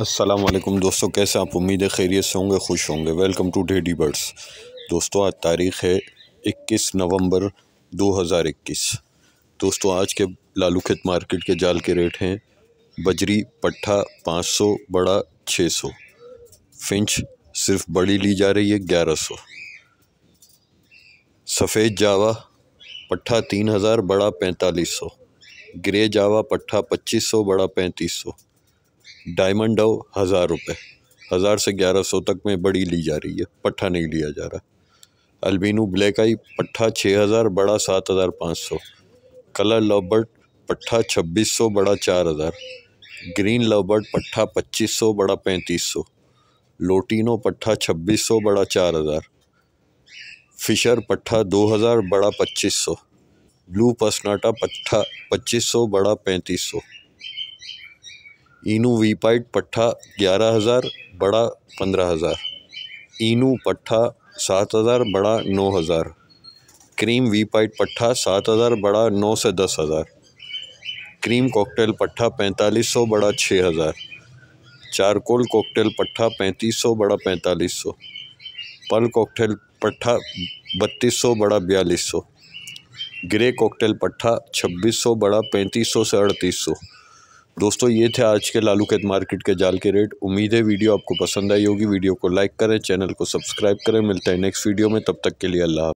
असलम दोस्तों कैसे आप उम्मीद है खैरियत से होंगे खुश होंगे वेलकम टू डेडी बर्ड्स दोस्तों आज तारीख़ है 21 नवंबर 2021 दोस्तों आज के लालू खेत मार्केट के जाल के रेट हैं बजरी पट्ठा 500 बड़ा 600 फिंच सिर्फ बड़ी ली जा रही है 1100 सफ़ेद जावा पट्ठा 3000 बड़ा 4500 ग्रे जावा पट्ठा 2500 बड़ा 3500 डायमंड डव हज़ार रुपये हज़ार से ग्यारह सौ तक में बड़ी ली जा रही है पट्ठा नहीं लिया जा रहा अल्बिनो ब्लैक आई पट्ठा छः हज़ार बड़ा सात हज़ार पाँच सौ कलर लॉबर्ट पट्ठा छब्बीस सौ बड़ा चार हज़ार ग्रीन लॉबर्ट पट्ठा पच्चीस सौ बड़ा पैंतीस सौ लोटिनो पट्ठा छब्बीस सौ बड़ा चार हज़ार फिशर पट्ठा दो हज़ार बड़ा पच्चीस सौ ब्लू पसनाटा पट्ठा पच्चीस सौ बड़ा पैंतीस सौ इनू वी पाइट पट्ठा ग्यारह हज़ार बड़ा पंद्रह हज़ार इनू पट्ठा सात हज़ार बड़ा नौ हज़ार क्रीम वी पाइट पट्ठा सात हज़ार बड़ा नौ से दस हज़ार क्रीम कॉकटेल पट्ठा पैंतालीस सौ बड़ा छः हज़ार चारकोल कॉकटेल पट्ठा पैंतीस सौ बड़ा पैंतालीस सौ पल कॉकटेल पट्ठा बत्तीस सौ बड़ा बयालीस सौ ग्रे कॉकटेल पट्ठा छब्बीस सौ बड़ा पैंतीस सौ से अड़तीस सौ दोस्तों ये थे आज के लालू केत मार्केट के जाल के रेट उम्मीद है वीडियो आपको पसंद आई होगी वीडियो को लाइक करें चैनल को सब्सक्राइब करें मिलते हैं नेक्स्ट वीडियो में तब तक के लिए अल्लाह